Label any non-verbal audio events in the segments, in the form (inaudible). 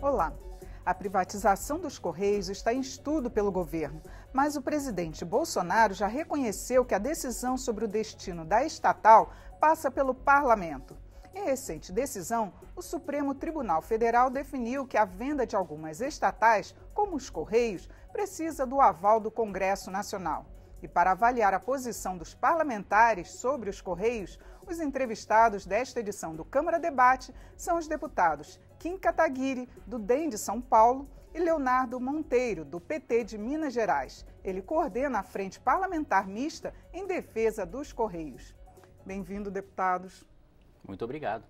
Olá. A privatização dos Correios está em estudo pelo governo, mas o presidente Bolsonaro já reconheceu que a decisão sobre o destino da estatal passa pelo parlamento. Em recente decisão, o Supremo Tribunal Federal definiu que a venda de algumas estatais, como os Correios, precisa do aval do Congresso Nacional. E para avaliar a posição dos parlamentares sobre os Correios, os entrevistados desta edição do Câmara Debate são os deputados Kim Kataguiri, do DEM de São Paulo, e Leonardo Monteiro, do PT de Minas Gerais. Ele coordena a Frente Parlamentar Mista em defesa dos Correios. Bem-vindo, deputados. Muito obrigado.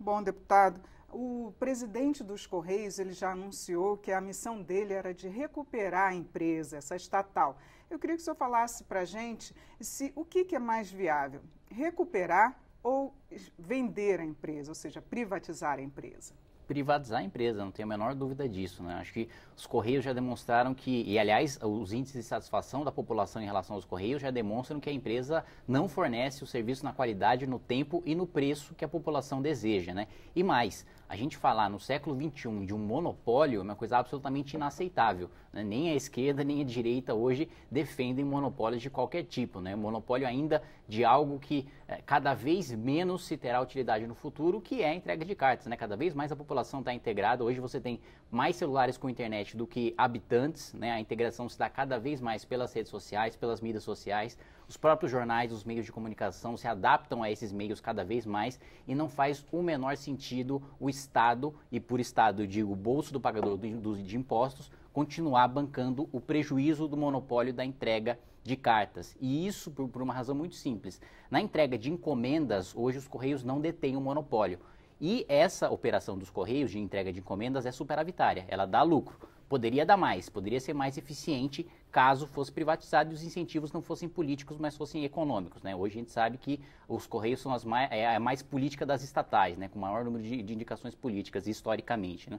Bom, deputado, o presidente dos Correios ele já anunciou que a missão dele era de recuperar a empresa, essa estatal. Eu queria que o senhor falasse para a gente se, o que, que é mais viável, recuperar ou vender a empresa, ou seja, privatizar a empresa privatizar a empresa, não tenho a menor dúvida disso. Né? Acho que os Correios já demonstraram que, e aliás, os índices de satisfação da população em relação aos Correios já demonstram que a empresa não fornece o serviço na qualidade, no tempo e no preço que a população deseja. Né? E mais, a gente falar no século XXI de um monopólio é uma coisa absolutamente inaceitável. Né? Nem a esquerda nem a direita hoje defendem monopólios de qualquer tipo. Né? Monopólio ainda de algo que é, cada vez menos se terá utilidade no futuro, que é a entrega de cartas. Né? Cada vez mais a população está integrada. Hoje você tem mais celulares com internet do que habitantes. Né? A integração se dá cada vez mais pelas redes sociais, pelas mídias sociais. Os próprios jornais, os meios de comunicação se adaptam a esses meios cada vez mais e não faz o menor sentido o Estado, e por Estado eu digo bolso do pagador de impostos, continuar bancando o prejuízo do monopólio da entrega de cartas. E isso por, por uma razão muito simples. Na entrega de encomendas, hoje os Correios não detêm o monopólio. E essa operação dos Correios de entrega de encomendas é superavitária, ela dá lucro. Poderia dar mais, poderia ser mais eficiente caso fosse privatizado e os incentivos não fossem políticos, mas fossem econômicos. Né? Hoje a gente sabe que os Correios são mais, é, é a mais política das estatais, né? com maior número de, de indicações políticas historicamente. Né?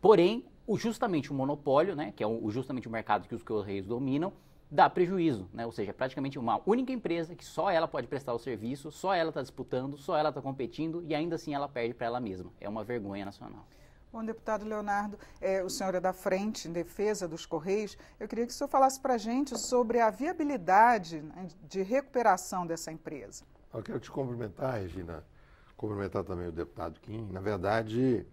Porém, o, justamente o monopólio, né, que é o, justamente o mercado que os Correios dominam, dá prejuízo, né? ou seja, praticamente uma única empresa que só ela pode prestar o serviço, só ela está disputando, só ela está competindo e ainda assim ela perde para ela mesma. É uma vergonha nacional. Bom, deputado Leonardo, é, o senhor é da frente em defesa dos Correios. Eu queria que o senhor falasse para a gente sobre a viabilidade né, de recuperação dessa empresa. Eu quero te cumprimentar, Regina, cumprimentar também o deputado Kim. Na verdade,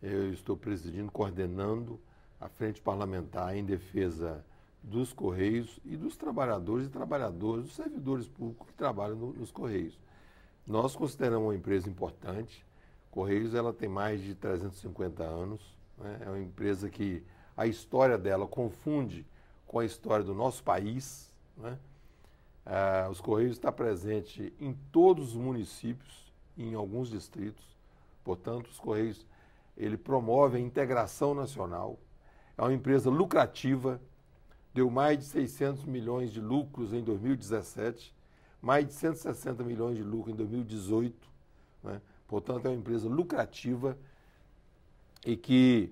eu estou presidindo, coordenando a frente parlamentar em defesa dos Correios e dos trabalhadores e trabalhadoras, dos servidores públicos que trabalham no, nos Correios. Nós consideramos uma empresa importante, Correios ela tem mais de 350 anos, né? é uma empresa que a história dela confunde com a história do nosso país. Né? Ah, os Correios está presente em todos os municípios e em alguns distritos. Portanto, os Correios ele promove a integração nacional. É uma empresa lucrativa, deu mais de 600 milhões de lucros em 2017, mais de 160 milhões de lucros em 2018. Né? Portanto, é uma empresa lucrativa e que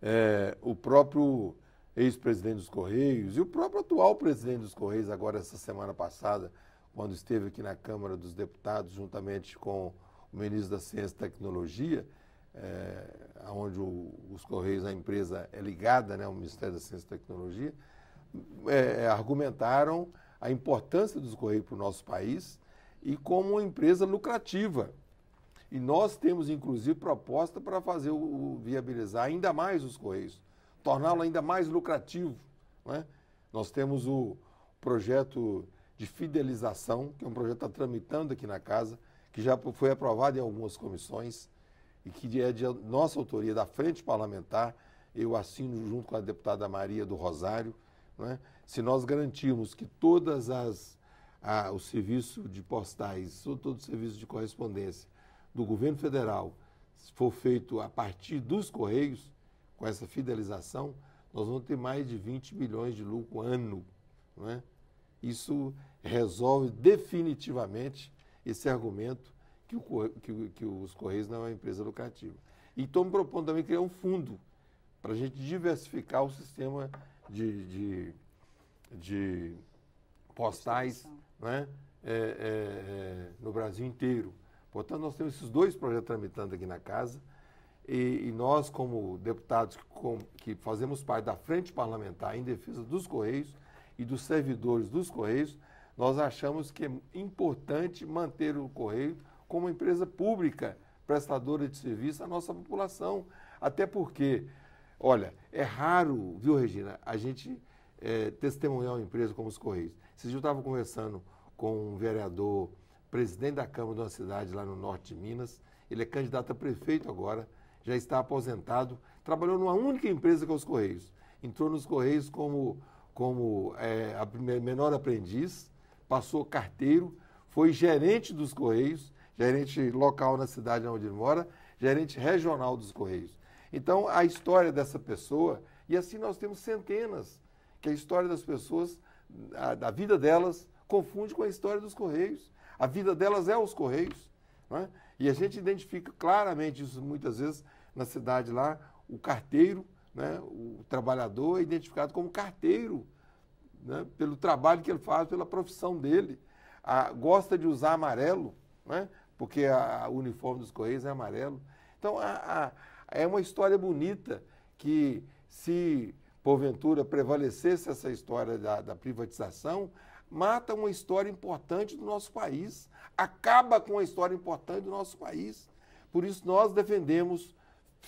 é, o próprio ex-presidente dos Correios e o próprio atual presidente dos Correios, agora essa semana passada, quando esteve aqui na Câmara dos Deputados, juntamente com o ministro da Ciência e Tecnologia, é, onde o, os Correios, a empresa é ligada né, ao Ministério da Ciência e Tecnologia, é, é argumentaram a importância dos Correios para o nosso país e como uma empresa lucrativa. E nós temos, inclusive, proposta para fazer o, o, viabilizar ainda mais os Correios, torná-lo ainda mais lucrativo. Né? Nós temos o projeto de fidelização, que é um projeto que está tramitando aqui na casa, que já foi aprovado em algumas comissões e que é de nossa autoria, da Frente Parlamentar, eu assino junto com a deputada Maria do Rosário. Né? Se nós garantirmos que todas as a, o serviço de postais, todo o serviço de correspondência do governo federal for feito a partir dos Correios, com essa fidelização, nós vamos ter mais de 20 milhões de lucro ano. Não é? Isso resolve definitivamente esse argumento que, o, que, que os Correios não é uma empresa lucrativa. E estamos propondo também criar um fundo para a gente diversificar o sistema de, de, de postais né? É, é, é, no Brasil inteiro. Portanto, nós temos esses dois projetos tramitando aqui na casa. E, e nós, como deputados que, com, que fazemos parte da Frente Parlamentar em defesa dos Correios e dos servidores dos Correios, nós achamos que é importante manter o Correio como empresa pública prestadora de serviço à nossa população. Até porque, olha, é raro, viu, Regina, a gente é, testemunhar uma empresa como os Correios. Vocês já estavam conversando com um vereador presidente da Câmara de uma cidade lá no norte de Minas. Ele é candidato a prefeito agora, já está aposentado. Trabalhou numa única empresa que é os Correios. Entrou nos Correios como, como é, a menor aprendiz, passou carteiro, foi gerente dos Correios, gerente local na cidade onde ele mora, gerente regional dos Correios. Então, a história dessa pessoa, e assim nós temos centenas, que a história das pessoas, a, da vida delas, confunde com a história dos Correios. A vida delas é os Correios. Né? E a gente identifica claramente isso muitas vezes na cidade lá, o carteiro, né? o trabalhador é identificado como carteiro, né? pelo trabalho que ele faz, pela profissão dele. A, gosta de usar amarelo, né? porque a, a, o uniforme dos Correios é amarelo. Então, a, é uma história bonita que, se porventura prevalecesse essa história da, da privatização, mata uma história importante do nosso país, acaba com uma história importante do nosso país. Por isso nós defendemos,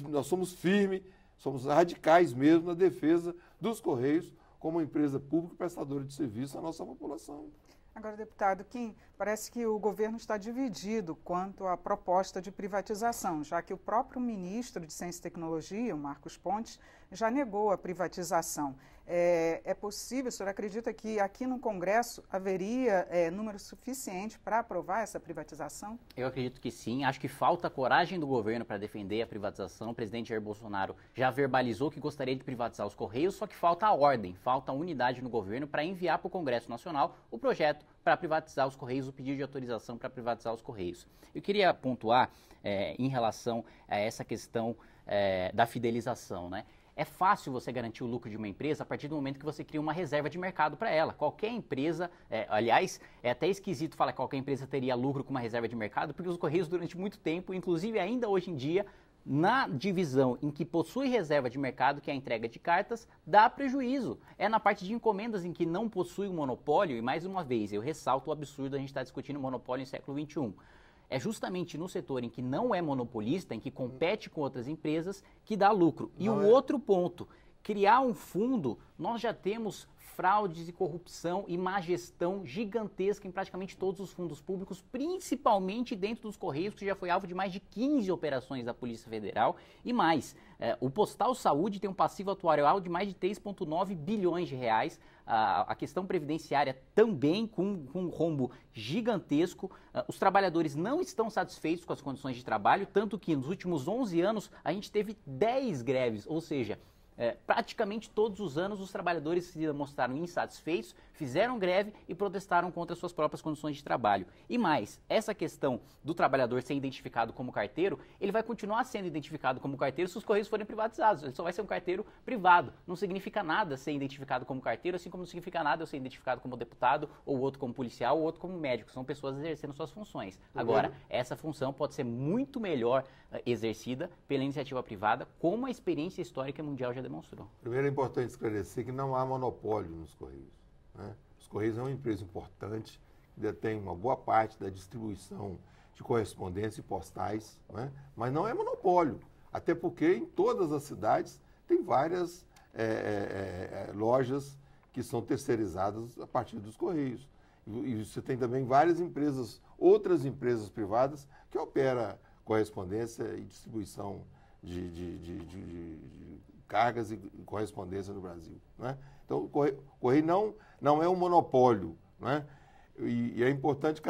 nós somos firmes, somos radicais mesmo na defesa dos Correios como empresa pública prestadora de serviço à nossa população. Agora, deputado Kim, parece que o governo está dividido quanto à proposta de privatização, já que o próprio ministro de Ciência e Tecnologia, o Marcos Pontes, já negou a privatização. É, é possível, o senhor acredita que aqui no Congresso haveria é, número suficiente para aprovar essa privatização? Eu acredito que sim. Acho que falta coragem do governo para defender a privatização. O presidente Jair Bolsonaro já verbalizou que gostaria de privatizar os Correios, só que falta a ordem, falta a unidade no governo para enviar para o Congresso Nacional o projeto para privatizar os Correios, o pedido de autorização para privatizar os Correios. Eu queria pontuar é, em relação a essa questão é, da fidelização. Né? É fácil você garantir o lucro de uma empresa a partir do momento que você cria uma reserva de mercado para ela. Qualquer empresa, é, aliás, é até esquisito falar que qualquer empresa teria lucro com uma reserva de mercado, porque os Correios durante muito tempo, inclusive ainda hoje em dia, na divisão em que possui reserva de mercado, que é a entrega de cartas, dá prejuízo. É na parte de encomendas em que não possui o um monopólio, e mais uma vez, eu ressalto o absurdo a gente estar tá discutindo monopólio em século XXI é justamente no setor em que não é monopolista, em que compete com outras empresas, que dá lucro. E o um é. outro ponto, criar um fundo, nós já temos fraudes e corrupção e má gestão gigantesca em praticamente todos os fundos públicos, principalmente dentro dos Correios, que já foi alvo de mais de 15 operações da Polícia Federal e mais. É, o Postal Saúde tem um passivo atuarial de mais de 3,9 bilhões de reais. A, questão previdenciária também com, com um rombo gigantesco. É, os trabalhadores não estão satisfeitos com as condições de trabalho, tanto que nos últimos 11 anos a gente teve 10 greves, ou seja, é, praticamente todos os anos, os trabalhadores se mostraram insatisfeitos, fizeram greve e protestaram contra suas próprias condições de trabalho. E mais, essa questão do trabalhador ser identificado como carteiro, ele vai continuar sendo identificado como carteiro se os correios forem privatizados. Ele só vai ser um carteiro privado. Não significa nada ser identificado como carteiro, assim como não significa nada eu ser identificado como deputado, ou outro como policial, ou outro como médico. São pessoas exercendo suas funções. Tá Agora, essa função pode ser muito melhor eh, exercida pela iniciativa privada, como a experiência histórica mundial já demonstrou. Primeiro é importante esclarecer que não há monopólio nos Correios. Né? Os Correios é uma empresa importante, que detém uma boa parte da distribuição de correspondência e postais, né? mas não é monopólio. Até porque em todas as cidades tem várias é, é, lojas que são terceirizadas a partir dos Correios. E, e você tem também várias empresas, outras empresas privadas, que operam correspondência e distribuição de, de, de, de cargas e correspondência no Brasil. Né? Então, o correio, o correio não, não é um monopólio. Né? E, e é importante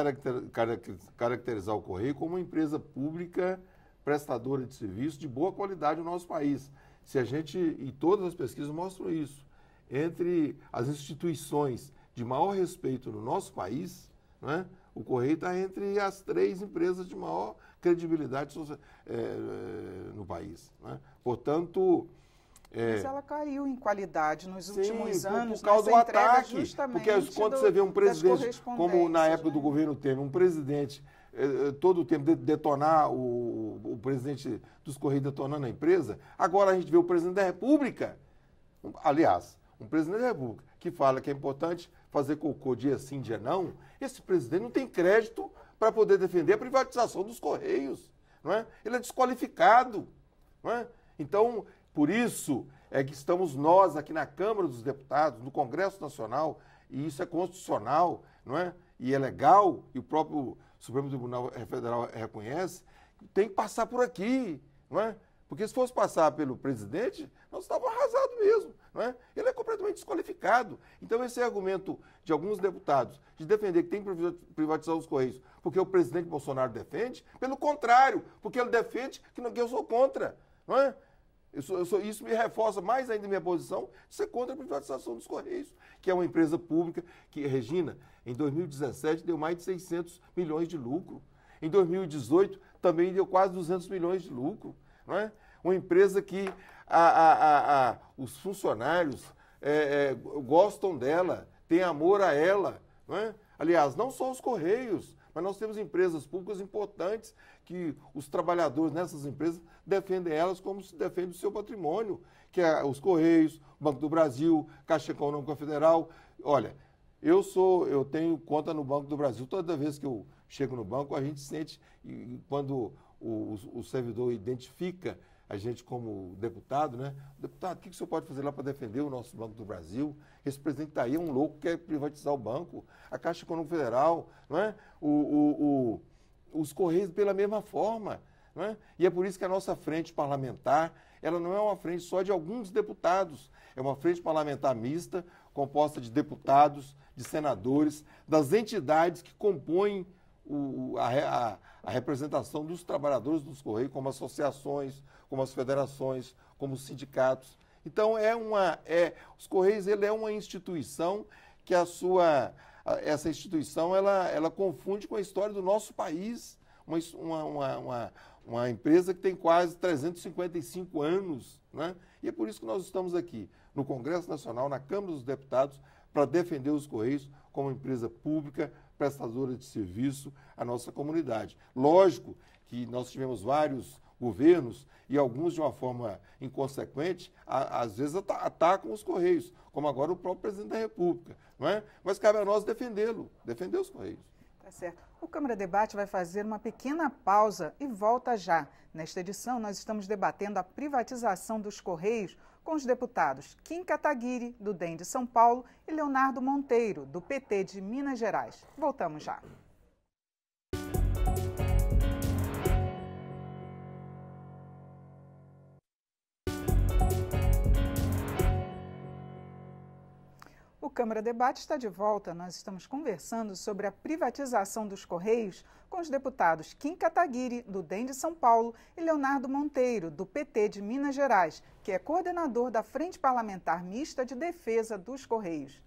caracterizar o Correio como uma empresa pública prestadora de serviço de boa qualidade no nosso país. Se a gente, e todas as pesquisas mostram isso, entre as instituições de maior respeito no nosso país, né, o Correio está entre as três empresas de maior credibilidade eh, no país. Né? Portanto, é. Mas ela caiu em qualidade nos Sim, últimos por, anos. Por causa do ataque. Porque quando do, você vê um presidente, como na época né? do governo Temer, um presidente eh, eh, todo o tempo de, detonar o, o presidente dos Correios detonando a empresa, agora a gente vê o presidente da República, um, aliás, um presidente da República que fala que é importante fazer cocô dia sim, dia não, esse presidente não tem crédito para poder defender a privatização dos Correios. Não é? Ele é desqualificado. Não é? Então, por isso é que estamos nós aqui na Câmara dos Deputados, no Congresso Nacional, e isso é constitucional, não é? E é legal, e o próprio Supremo Tribunal Federal reconhece, tem que passar por aqui, não é? Porque se fosse passar pelo presidente, nós estávamos arrasados mesmo. Não é? Ele é completamente desqualificado. Então, esse argumento de alguns deputados de defender que tem que privatizar os Correios porque o presidente Bolsonaro defende, pelo contrário, porque ele defende que eu sou contra. Não é? Sou, sou, isso me reforça mais ainda minha posição ser contra a privatização dos Correios, que é uma empresa pública que, Regina, em 2017 deu mais de 600 milhões de lucro. Em 2018 também deu quase 200 milhões de lucro. Não é? Uma empresa que a, a, a, os funcionários é, é, gostam dela, têm amor a ela. Não é? Aliás, não só os Correios, mas nós temos empresas públicas importantes que os trabalhadores nessas empresas defendem elas como se defende o seu patrimônio, que é os Correios, Banco do Brasil, Caixa Econômica Federal. Olha, eu sou, eu tenho conta no Banco do Brasil. Toda vez que eu chego no banco, a gente sente, e quando o, o, o servidor identifica a gente como deputado, né? Deputado, o que, que o senhor pode fazer lá para defender o nosso Banco do Brasil? Esse presidente está aí, é um louco que quer privatizar o banco, a Caixa Econômica Federal, não é? O, o, o, os Correios pela mesma forma. É? E é por isso que a nossa frente parlamentar, ela não é uma frente só de alguns deputados, é uma frente parlamentar mista, composta de deputados, de senadores, das entidades que compõem o, a, a, a, representação dos trabalhadores dos Correios, como associações, como as federações, como sindicatos. Então, é uma, é, os Correios ele é uma instituição que a sua, essa instituição ela, ela confunde com a história do nosso país, uma, uma, uma uma empresa que tem quase 355 anos, né? E é por isso que nós estamos aqui, no Congresso Nacional, na Câmara dos Deputados, para defender os Correios como empresa pública, prestadora de serviço à nossa comunidade. Lógico que nós tivemos vários governos e alguns de uma forma inconsequente, a, às vezes atacam os Correios, como agora o próprio presidente da República, não é? Mas cabe a nós defendê-lo, defender os Correios. Tá certo. O Câmara Debate vai fazer uma pequena pausa e volta já. Nesta edição, nós estamos debatendo a privatização dos Correios com os deputados Kim Kataguiri, do DEM de São Paulo, e Leonardo Monteiro, do PT de Minas Gerais. Voltamos já. Câmara Debate está de volta. Nós estamos conversando sobre a privatização dos Correios com os deputados Kim Kataguiri, do DEM de São Paulo, e Leonardo Monteiro, do PT de Minas Gerais, que é coordenador da Frente Parlamentar Mista de Defesa dos Correios.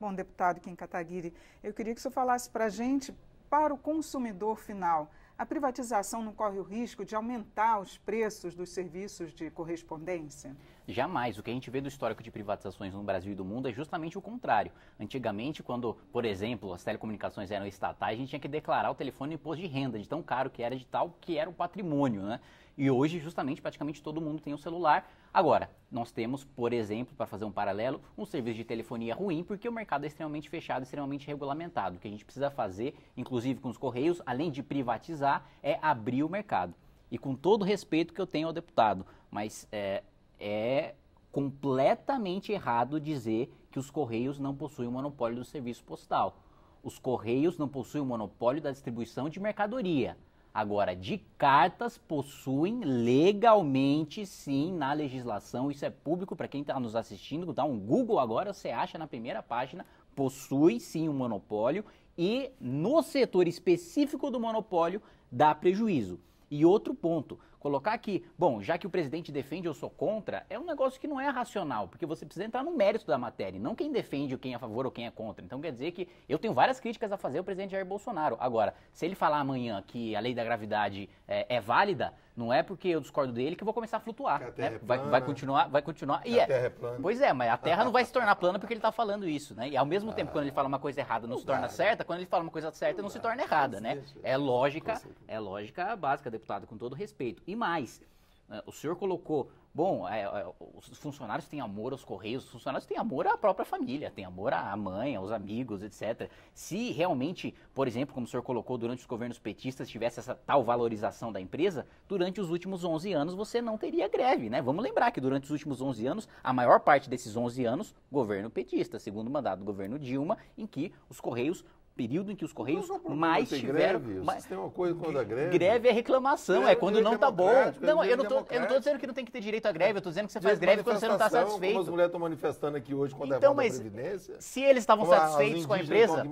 Bom, deputado Kim Kataguiri, eu queria que o senhor falasse para a gente, para o consumidor final, a privatização não corre o risco de aumentar os preços dos serviços de correspondência? Jamais. O que a gente vê do histórico de privatizações no Brasil e do mundo é justamente o contrário. Antigamente, quando, por exemplo, as telecomunicações eram estatais, a gente tinha que declarar o telefone imposto de renda, de tão caro que era, de tal que era o patrimônio, né? E hoje, justamente, praticamente todo mundo tem um celular. Agora, nós temos, por exemplo, para fazer um paralelo, um serviço de telefonia ruim, porque o mercado é extremamente fechado, extremamente regulamentado. O que a gente precisa fazer, inclusive com os Correios, além de privatizar, é abrir o mercado. E com todo o respeito que eu tenho ao deputado, mas é, é completamente errado dizer que os Correios não possuem o monopólio do serviço postal. Os Correios não possuem o monopólio da distribuição de mercadoria. Agora, de cartas possuem legalmente, sim, na legislação. Isso é público para quem está nos assistindo. Dá um Google agora, você acha na primeira página. Possui, sim, um monopólio. E no setor específico do monopólio, dá prejuízo. E outro ponto, Colocar aqui bom, já que o presidente defende, eu sou contra, é um negócio que não é racional, porque você precisa entrar no mérito da matéria, não quem defende, quem é a favor ou quem é contra. Então quer dizer que eu tenho várias críticas a fazer ao presidente Jair Bolsonaro. Agora, se ele falar amanhã que a lei da gravidade é, é válida, não é porque eu discordo dele que eu vou começar a flutuar. A né? é vai, vai, continuar, vai continuar. E a é. Terra é plana. Pois é, mas a Terra não vai se tornar plana porque ele está falando isso, né? E ao mesmo ah, tempo, quando ele fala uma coisa errada, não, não se torna dá, né? certa, quando ele fala uma coisa certa, não, não se torna errada, né? É lógica, é lógica básica, deputado, com todo respeito. E mais, né, o senhor colocou Bom, é, é, os funcionários têm amor aos correios, os funcionários têm amor à própria família, têm amor à mãe, aos amigos, etc. Se realmente, por exemplo, como o senhor colocou, durante os governos petistas tivesse essa tal valorização da empresa, durante os últimos 11 anos você não teria greve, né? Vamos lembrar que durante os últimos 11 anos, a maior parte desses 11 anos, governo petista, segundo mandato do governo Dilma, em que os correios período em que os Correios mais tiveram. Greve, tem uma coisa quando a greve. Greve é reclamação, greve é quando não tá bom. Não, eu não, tô, eu não tô dizendo que não tem que ter direito à greve, eu tô dizendo que você faz greve quando você não tá está satisfeito. Como as mulheres estão manifestando aqui hoje quando então, é mas Previdência. Se eles estavam satisfeitos com a empresa.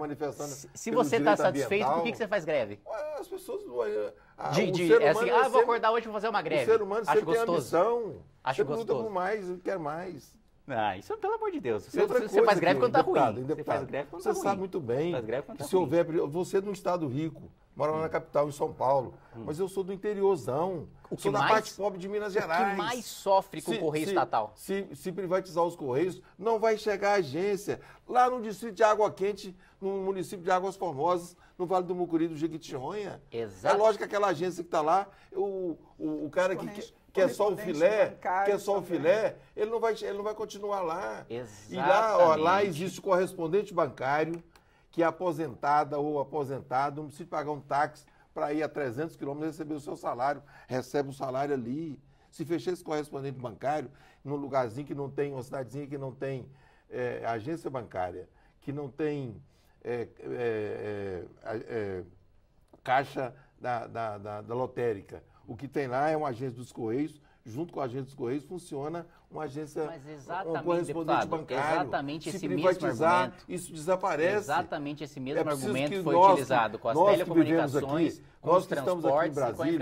Se, você está satisfeito, por que, que você faz greve? As pessoas. Ah, de, de, é assim, é ah, vou acordar hoje e fazer uma greve. O ser humano Acho sempre gostoso. ambição. Acho você gostoso. luta por mais, quer mais. Ah, isso pelo amor de Deus. Você, você faz greve quando está ruim. Deputado, você faz greve quando está ruim. Você sabe muito bem. Tá se houver, você é de um estado rico, mora lá hum. na capital, em São Paulo, hum. mas eu sou do interiorzão. O sou da mais, parte pobre de Minas Gerais. O que mais sofre com se, o Correio se, Estatal? Se, se, privatizar os Correios, não vai chegar a agência. Lá no distrito de Água Quente, no município de Águas Formosas, no Vale do Mucuri, do Jequitinhonha. Exato. É lógico que aquela agência que está lá, o, o, o cara que... que que é só o filé, que é só o filé, ele não vai, ele não vai continuar lá. Exatamente. E lá, ó, lá existe o correspondente bancário que é aposentada ou aposentado não precisa pagar um táxi para ir a 300 quilômetros receber o seu salário, recebe o salário ali. Se fechar esse correspondente bancário num lugarzinho que não tem, uma cidadezinha que não tem é, agência bancária, que não tem é, é, é, é caixa da, da, da, da lotérica, o que tem lá é uma agência dos Correios, junto com a agência dos Correios funciona uma agência um correspondente deputado, bancário. Exatamente se esse privatizar, mesmo argumento. Isso desaparece. Exatamente esse mesmo é argumento foi nós, utilizado com as nós telecomunicações, aqui, com nós os que estamos aqui em Brasília,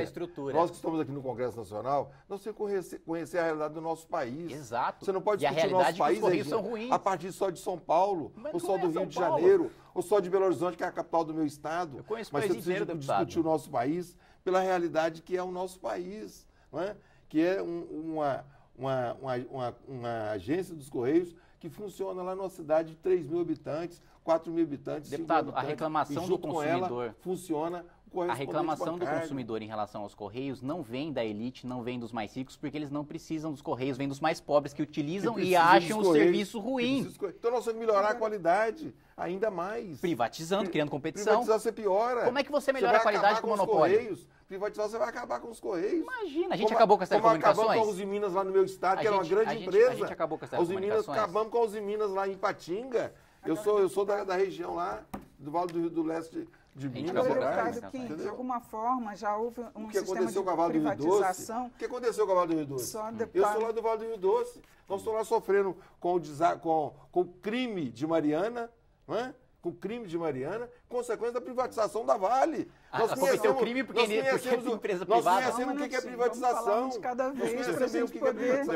Nós que estamos aqui no Congresso Nacional, nós temos que conhecer, conhecer a realidade do nosso país. Exato. Você não pode discutir o nosso é país aí, a partir só de São Paulo, Mas ou só é do Rio de Janeiro, ou só de Belo Horizonte, que é a capital do meu estado. Eu conheço Mas você precisa discutir o nosso país pela realidade que é o nosso país, é? que é um, uma, uma, uma, uma, agência dos Correios que funciona lá numa cidade de 3 mil habitantes, 4 mil habitantes. Deputado, mil habitantes, a reclamação do consumidor ela, funciona a reclamação bancário. do consumidor em relação aos correios não vem da elite, não vem dos mais ricos, porque eles não precisam dos correios, vem dos mais pobres que utilizam que e acham o serviço ruim. Então nós temos que melhorar a qualidade ainda mais. Privatizando, criando competição. Privatizar você piora. Como é que você melhora você a qualidade com o monopólio? Correios, privatizar você vai acabar com os Correios. Imagina, a gente como, acabou com as telecomunicações. Acabamos com a Uzi Minas lá no meu estado, a que gente, era uma grande a gente, empresa. A gente acabou com as telecomunicações. Minas, acabamos com a Uzi Minas lá em Patinga. Eu sou, eu sou da, da região lá, do Vale do Rio do Leste de Minas Gerais. Que, de alguma forma, já houve um o que sistema aconteceu de com o vale privatização. Do Rio Doce, o que aconteceu com o Vale do Rio Doce? Só hum. Eu sou lá do Vale do Rio Doce. Nós estamos lá sofrendo com o, com, com o crime de Mariana, não é? com o crime de Mariana, consequência da privatização da Vale nós a o crime porque, nós porque é empresa privada. Nós conhecemos o que é privatização. cada vez para a gente é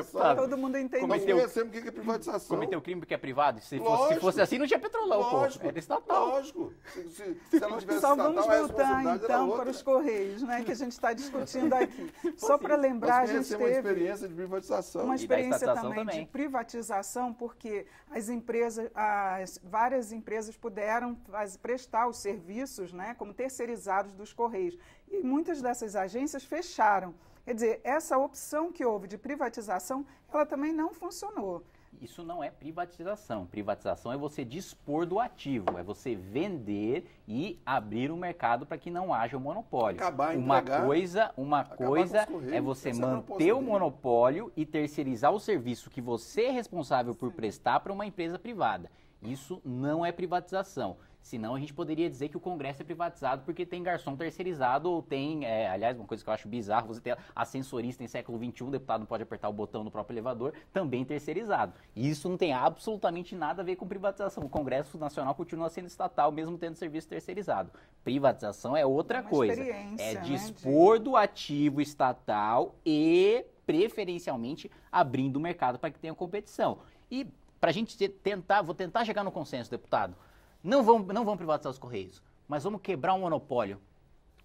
poder todo mundo entender. Cometeu, nós conhecemos o que é privatização. Cometeu crime porque é privado? Se, fosse, se fosse, assim, não tinha petrolão, lógico, pô. É era estatal. Lógico. Se, se, se ela não tivesse estatal, vamos voltar, então, para os Correios, né, que a gente está discutindo aqui. (laughs) Só para lembrar, a gente teve... uma experiência de privatização. Uma experiência também, também de privatização, porque as empresas, as várias empresas puderam prestar os serviços, né, como terceirizados dados dos Correios. E muitas dessas agências fecharam. Quer dizer, essa opção que houve de privatização, ela também não funcionou. Isso não é privatização. Privatização é você dispor do ativo, é você vender e abrir o um mercado para que não haja um monopólio. Acabar, uma entregar, coisa, uma coisa é você é manter o monopólio e terceirizar o serviço que você é responsável por prestar para uma empresa privada. Isso não é privatização. Senão a gente poderia dizer que o Congresso é privatizado porque tem garçom terceirizado ou tem, é, aliás, uma coisa que eu acho bizarro, você tem ascensorista em século XXI, o deputado não pode apertar o botão no próprio elevador, também terceirizado. E isso não tem absolutamente nada a ver com privatização. O Congresso Nacional continua sendo estatal, mesmo tendo serviço terceirizado. Privatização é outra é uma coisa. É dispor né, de... do ativo estatal e preferencialmente abrindo o mercado para que tenha competição. E para a gente tentar, vou tentar chegar no consenso, deputado. Não vão, não vão privatizar os Correios, mas vamos quebrar um monopólio.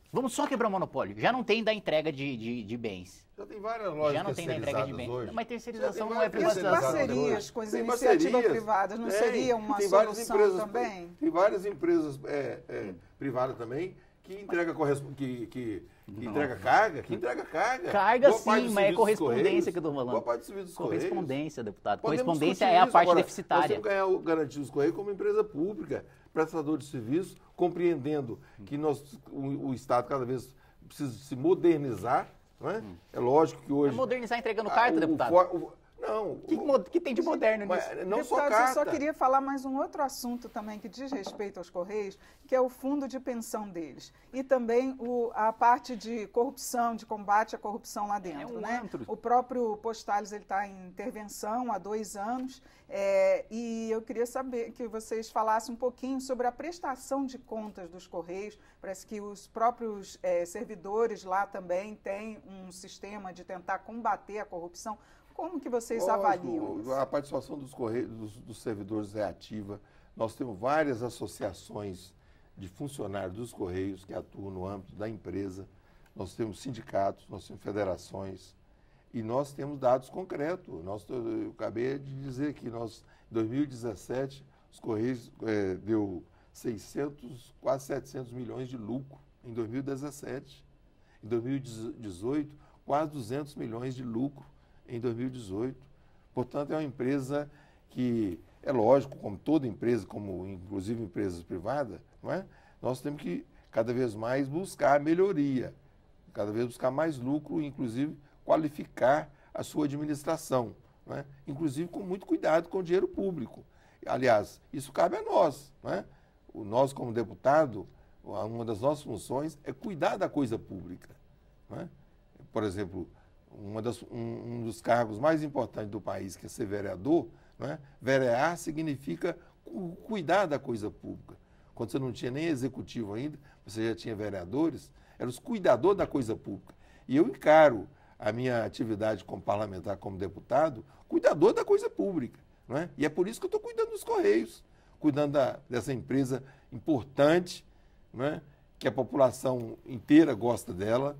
Vamos só quebrar o monopólio. Já não tem da entrega de, de, de bens. Já tem várias lojas Já não tem da entrega de bens. Hoje. Mas terceirização não é privatização. Tem parcerias com as iniciativas privadas. Não tem, seria uma solução empresas, também? Tem, várias empresas é, é, privadas também que entrega, que, que, que entrega carga, que entrega carga. Carga boa sim, mas é correspondência que eu estou falando. Boa parte dos Correspondência, correios. deputado. Podemos correspondência é a parte Agora, deficitária. Nós temos que garantir os Correios como empresa pública, prestador de serviço, compreendendo que nós, o, o Estado cada vez precisa se modernizar. É? Hum. é? lógico que hoje. É modernizar entregando carta, o, deputado. O, não. Que, que tem de moderno nisso? não Deputado, só carta. eu só queria falar mais um outro assunto também que diz respeito aos Correios, que é o fundo de pensão deles. E também o, a parte de corrupção, de combate à corrupção lá dentro. É, é um né? O próprio Postales está em intervenção há dois anos. É, e eu queria saber que vocês falassem um pouquinho sobre a prestação de contas dos Correios. Parece que os próprios é, servidores lá também têm um sistema de tentar combater a corrupção. Como que vocês Lógico, avaliam isso? A participação dos, correios, dos, dos servidores é ativa. Nós temos várias associações de funcionários dos Correios que atuam no âmbito da empresa. Nós temos sindicatos, nós temos federações e nós temos dados concretos. Nós, eu acabei de dizer que nós, em 2017, os Correios é, deu 600, quase 700 milhões de lucro em 2017. Em 2018, quase 200 milhões de lucro em 2018. Portanto, é uma empresa que, é lógico, como toda empresa, como inclusive empresas privadas, não é? nós temos que cada vez mais buscar melhoria, cada vez buscar mais lucro, inclusive qualificar a sua administração, é? inclusive com muito cuidado com o dinheiro público. Aliás, isso cabe a nós. É? O nós, como deputado, uma das nossas funções é cuidar da coisa pública. É? Por exemplo, das, um, um, dos cargos mais importantes do país, que é ser vereador, né? verear significa cu cuidar da coisa pública. Quando você não tinha nem executivo ainda, você já tinha vereadores, eram os cuidadores da coisa pública. E eu encaro a minha atividade como parlamentar, como deputado, cuidador da coisa pública. Né? E é por isso que eu estou cuidando dos Correios, cuidando da, dessa empresa importante, né? que a população inteira gosta dela,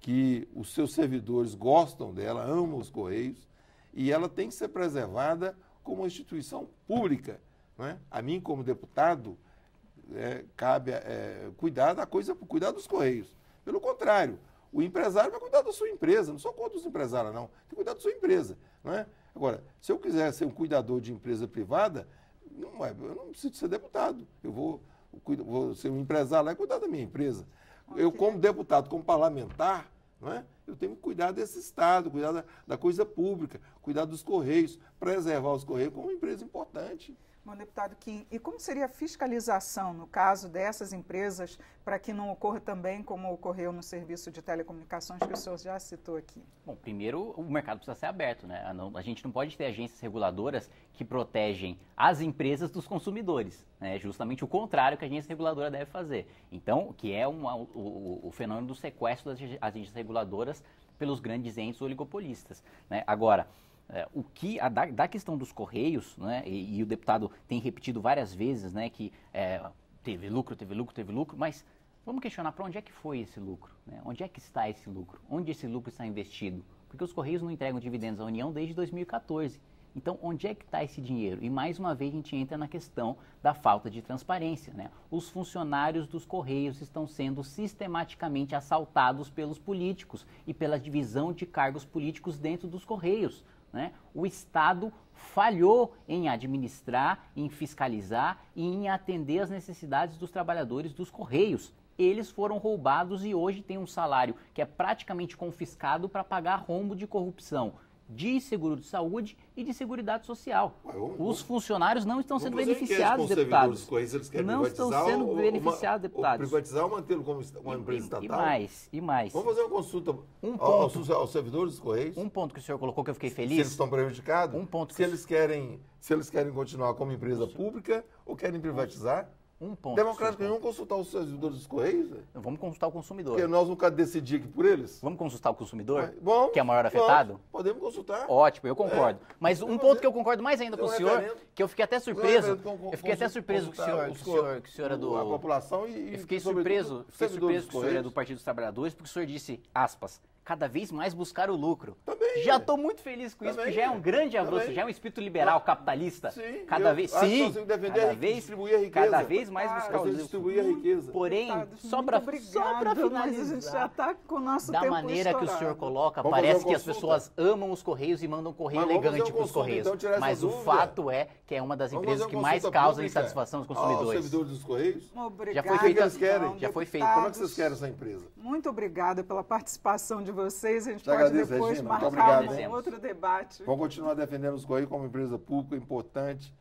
que os seus servidores gostam dela, amam os Correios, e ela tem que ser preservada como uma instituição pública. Né? A mim, como deputado, é, cabe é, cuidar da coisa, cuidar dos Correios. Pelo contrário, o empresário vai cuidar da sua empresa. Não sou contra os empresários, não. Tem que cuidar da sua empresa. É? Agora, se eu quiser ser um cuidador de empresa privada, não, é, eu não preciso ser deputado. Eu vou, vou ser um empresário lá e cuidar da minha empresa. Eu, como deputado, como parlamentar, não é? eu tenho que cuidar desse Estado, cuidar da, da coisa pública, cuidar dos Correios, preservar os Correios como uma empresa importante. Bom, deputado Kim, e como seria a fiscalização no caso dessas empresas para que não ocorra também como ocorreu no serviço de telecomunicações que o senhor já citou aqui? Bom, primeiro o mercado precisa ser aberto, né? A, gente não pode ter agências reguladoras que protegem as empresas dos consumidores. Né? É justamente o contrário que a agência reguladora deve fazer. Então, que é uma, o, o fenômeno do sequestro das agências reguladoras pelos grandes entes oligopolistas. Né? Agora, é, o que a, da, da, questão dos correios, né, e, e, o deputado tem repetido várias vezes, né, que é, teve lucro, teve lucro, teve lucro, mas vamos questionar para onde é que foi esse lucro, né? Onde é que está esse lucro? Onde esse lucro está investido? Porque os correios não entregam dividendos à União desde 2014. Então, onde é que está esse dinheiro? E mais uma vez a gente entra na questão da falta de transparência. Né? Os funcionários dos Correios estão sendo sistematicamente assaltados pelos políticos e pela divisão de cargos políticos dentro dos Correios. Né? O Estado falhou em administrar, em fiscalizar e em atender as necessidades dos trabalhadores dos Correios. Eles foram roubados e hoje têm um salário que é praticamente confiscado para pagar rombo de corrupção de seguro de saúde e de seguridade social. Os funcionários não estão sendo beneficiados, deputados. não estão sendo beneficiados, deputados. privatizar ou mantê-lo como uma empresa estatal? E mais, e mais. Vamos fazer uma consulta um ponto, aos, aos servidores dos Correios? Um ponto que o senhor colocou que eu fiquei feliz. Se eles estão prejudicados? Um ponto. Que se, eles querem, se eles querem continuar como empresa pública ou querem privatizar? Um ponto. Democrático nenhum consultar os servidores dos Correios? Vamos consultar o consumidor. Porque nós nunca decidir aqui por eles? Vamos consultar o consumidor? Bom, que é maior afetado? Vamos. Podemos consultar. Ótimo, eu é, concordo. É. Mas um ponto que eu concordo mais ainda com o senhor, que eu fiquei até surpreso. eu fiquei até surpreso que o senhor, o senhor, que o senhor é do. A população e. Eu fiquei surpreso, fiquei surpreso que o senhor é do Partido dos Trabalhadores, porque o senhor disse, aspas, cada vez mais buscar o lucro. Também, já estou muito feliz com também, isso, já é um grande avanço, também. já é um espírito liberal, ah, capitalista. Sim, cada vez, sim, cada vez, distribuir a riqueza. Cada vez mais buscar ah, o lucro. distribuir a riqueza. Porém, Deputado, só para finalizar, mas a gente já está com o nosso da tempo maneira estourado. que o senhor coloca, vamos parece que as pessoas amam os correios e mandam correio mas elegante para os então, correios. Então, mas o dúvida. fato é que é uma das empresas que mais causa insatisfação dos ah, consumidores. Aos servidores dos correios? Obrigado. Já foi feito. Então, já foi feito. Como é que vocês querem essa empresa? Muito obrigada pela participação de vocês. A gente Te pode agradeço, depois Regina. marcar obrigado, um hein? outro debate. Vamos continuar defendendo os Correios como empresa pública importante,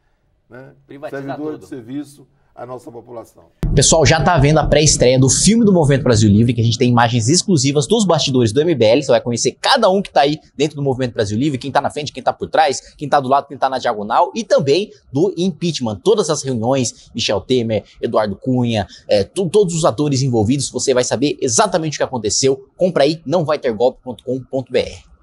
né? Privatizar servidor tudo. de serviço a nossa população. Pessoal, já está vendo a pré-estreia do filme do Movimento Brasil Livre, que a gente tem imagens exclusivas dos bastidores do MBL. Você vai conhecer cada um que está aí dentro do Movimento Brasil Livre, quem está na frente, quem está por trás, quem está do lado, quem está na diagonal, e também do impeachment. Todas as reuniões, Michel Temer, Eduardo Cunha, é, tu, todos os atores envolvidos, você vai saber exatamente o que aconteceu. Compra aí, não vai ter golpe.com.br.